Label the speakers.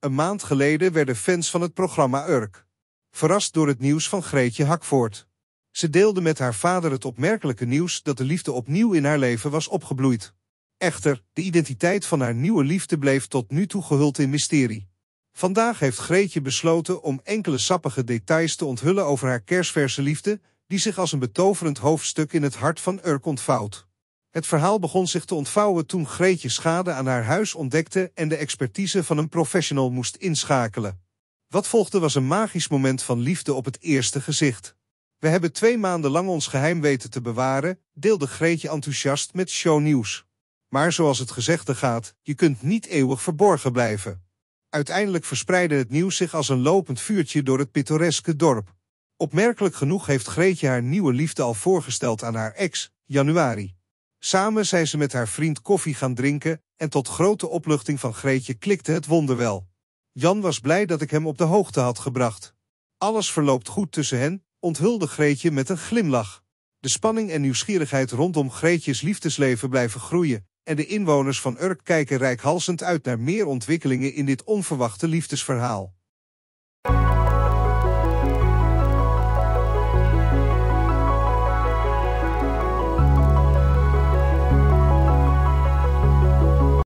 Speaker 1: Een maand geleden werden fans van het programma Urk verrast door het nieuws van Greetje Hakvoort. Ze deelde met haar vader het opmerkelijke nieuws dat de liefde opnieuw in haar leven was opgebloeid. Echter, de identiteit van haar nieuwe liefde bleef tot nu toe gehuld in mysterie. Vandaag heeft Greetje besloten om enkele sappige details te onthullen over haar kersverse liefde, die zich als een betoverend hoofdstuk in het hart van Urk ontvouwt. Het verhaal begon zich te ontvouwen toen Greetje schade aan haar huis ontdekte en de expertise van een professional moest inschakelen. Wat volgde was een magisch moment van liefde op het eerste gezicht. We hebben twee maanden lang ons geheim weten te bewaren, deelde Greetje enthousiast met shownieuws. Maar zoals het gezegde gaat, je kunt niet eeuwig verborgen blijven. Uiteindelijk verspreidde het nieuws zich als een lopend vuurtje door het pittoreske dorp. Opmerkelijk genoeg heeft Greetje haar nieuwe liefde al voorgesteld aan haar ex, Januari. Samen zijn ze met haar vriend koffie gaan drinken en tot grote opluchting van Greetje klikte het wonder wel. Jan was blij dat ik hem op de hoogte had gebracht. Alles verloopt goed tussen hen, onthulde Greetje met een glimlach. De spanning en nieuwsgierigheid rondom Greetjes liefdesleven blijven groeien en de inwoners van Urk kijken reikhalsend uit naar meer ontwikkelingen in dit onverwachte liefdesverhaal.